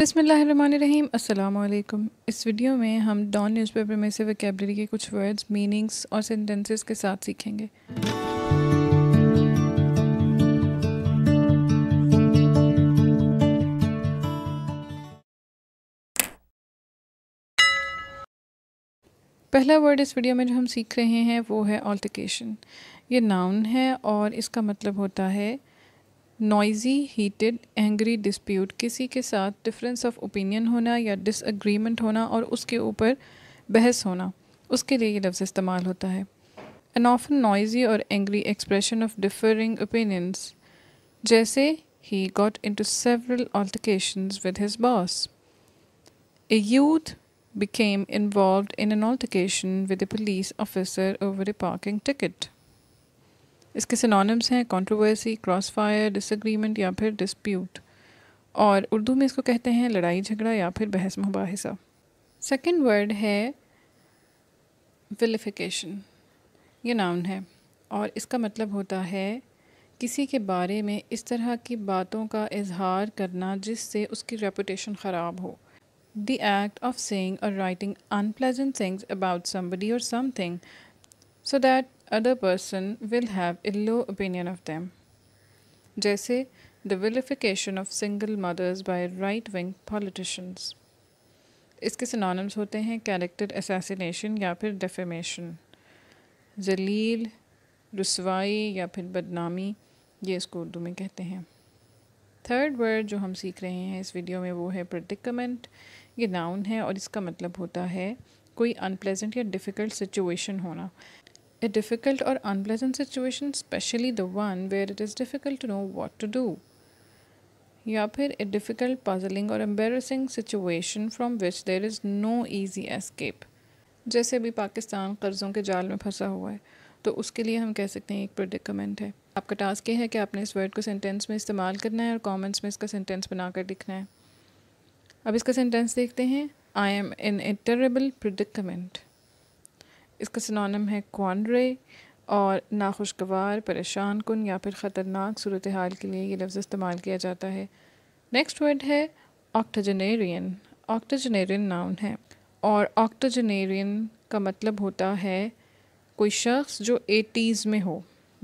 बसमीम अल्लाम इस वीडियो में हम डॉन न्यूज़पेपर में से वैकेबलरी के कुछ वर्ड्स मीनिंग्स और सेंटेंसेस के साथ सीखेंगे पहला वर्ड इस वीडियो में जो हम सीख रहे हैं वो है ऑल्टिकेशन ये नाउन है और इसका मतलब होता है नॉइजी हीटेड एंग्री डिस्प्यूट किसी के साथ डिफरेंस ऑफ ओपिनियन होना या डिसएग्रीमेंट होना और उसके ऊपर बहस होना उसके लिए ये लफ्ज़ इस्तेमाल होता है एन ऑफन नॉइजी और angry expression of differing opinions जैसे he got into several altercation with his boss a youth became involve in an altercation with a police officer over a parking ticket. इसके synonyms हैं controversy crossfire disagreement या फिर dispute और उर्दू में इसको कहते हैं लड़ाई झगड़ा या फिर बहस मुबासा सेकेंड वर्ड है विलिफिकेशन ये नाउन है और इसका मतलब होता है किसी के बारे में इस तरह की बातों का इजहार करना जिससे उसकी रेपुटेशन ख़राब हो द एक्ट ऑफ सेंग और writing unpleasant things about somebody और something so that other person will have low opinion of them जैसे the vilification of single mothers by right wing politicians इसके सिनोनिम्स होते हैं character assassination या फिर defamation जलील रसवाई या फिर बदनामी ये इसको उर्दू में कहते हैं थर्ड वर्ड जो हम सीख रहे हैं इस वीडियो में वो है प्रडिकमेंट ये नाउन है और इसका मतलब होता है कोई अनप्लेजेंट या डिफ़िकल्ट सिचुएशन होना the difficult or unpleasant situation, especially the one where it is difficult to know what to do. या फिर ए डिफ़िकल्ट पजलिंग और embarrassing situation from which there is no easy escape जैसे अभी पाकिस्तान कर्ज़ों के जाल में फंसा हुआ है तो उसके लिए हम कह सकते हैं एक प्रोडिकमेंट है आपका टास्क ये है कि आपने इस वर्ड को सेंटेंस में इस्तेमाल करना है और कॉमेंट्स में इसका सेंटेंस बनाकर लिखना है अब इसका सेंटेंस देखते हैं I am in A terrible प्रडिकमेंट इसका सिनोनम है क्वानरे और नाखुशगवार परेशान कन या फिर ख़तरनाक सूरत हाल के लिए ये लफ्ज़ इस्तेमाल किया जाता है नेक्स्ट वर्ड है ऑक्टोजनेरियन ऑक्टोजनेरियन नाउन है और ऑक्टोजनेरियन का मतलब होता है कोई शख्स जो एटीज़ में हो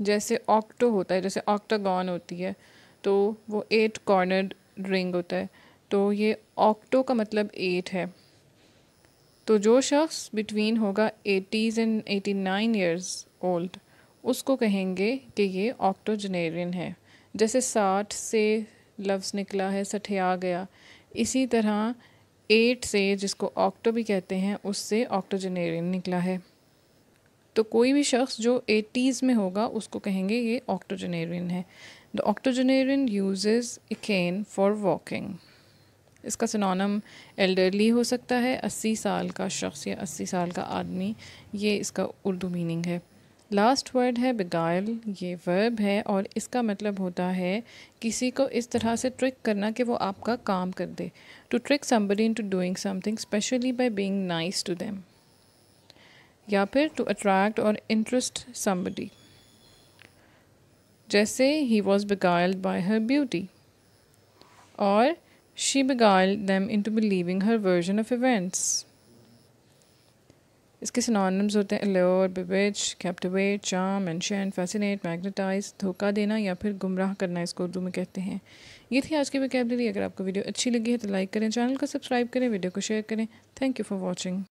जैसे ऑक्टो होता है जैसे ऑक्टागॉन होती है तो वो एट कॉर्नर्ड रिंग होता है तो ये ऑक्टो का मतलब एट है तो जो शख्स बिटवीन होगा eighties and eighty nine years old उसको कहेंगे कि ये ऑक्टोजनेरियन है जैसे साठ से लफ्ज़ निकला है आ गया इसी तरह एट से जिसको ऑक्टो भी कहते हैं उससे ऑक्टोजनेरियन निकला है तो कोई भी शख्स जो एटीज़ में होगा उसको कहेंगे ये ऑक्टोजनेरियन है the octogenarian uses a cane for walking इसका सिनोनम एल्डरली हो सकता है अस्सी साल का शख्स या अस्सी साल का आदमी ये इसका उर्दू मीनिंग है लास्ट वर्ड है बिगायल ये वर्ब है और इसका मतलब होता है किसी को इस तरह से ट्रिक करना कि वो आपका काम कर दे to trick somebody into doing something specially by being nice to them या फिर टू अट्रैक्ट और इंटरेस्ट समबडी जैसे he was beguiled by her beauty और she beguiled them into believing her version of events. इसके synonyms होते हैं एलोर बिविच captivate चाम एनशेन fascinate magnetise धोखा देना या फिर गुमराह करना इसको उर्दू में कहते हैं ये थी आज की वैकेबलरी अगर आपको वीडियो अच्छी लगी है तो लाइक करें चैनल को सब्सक्राइब करें वीडियो को शेयर करें थैंक यू फॉर वॉचिंग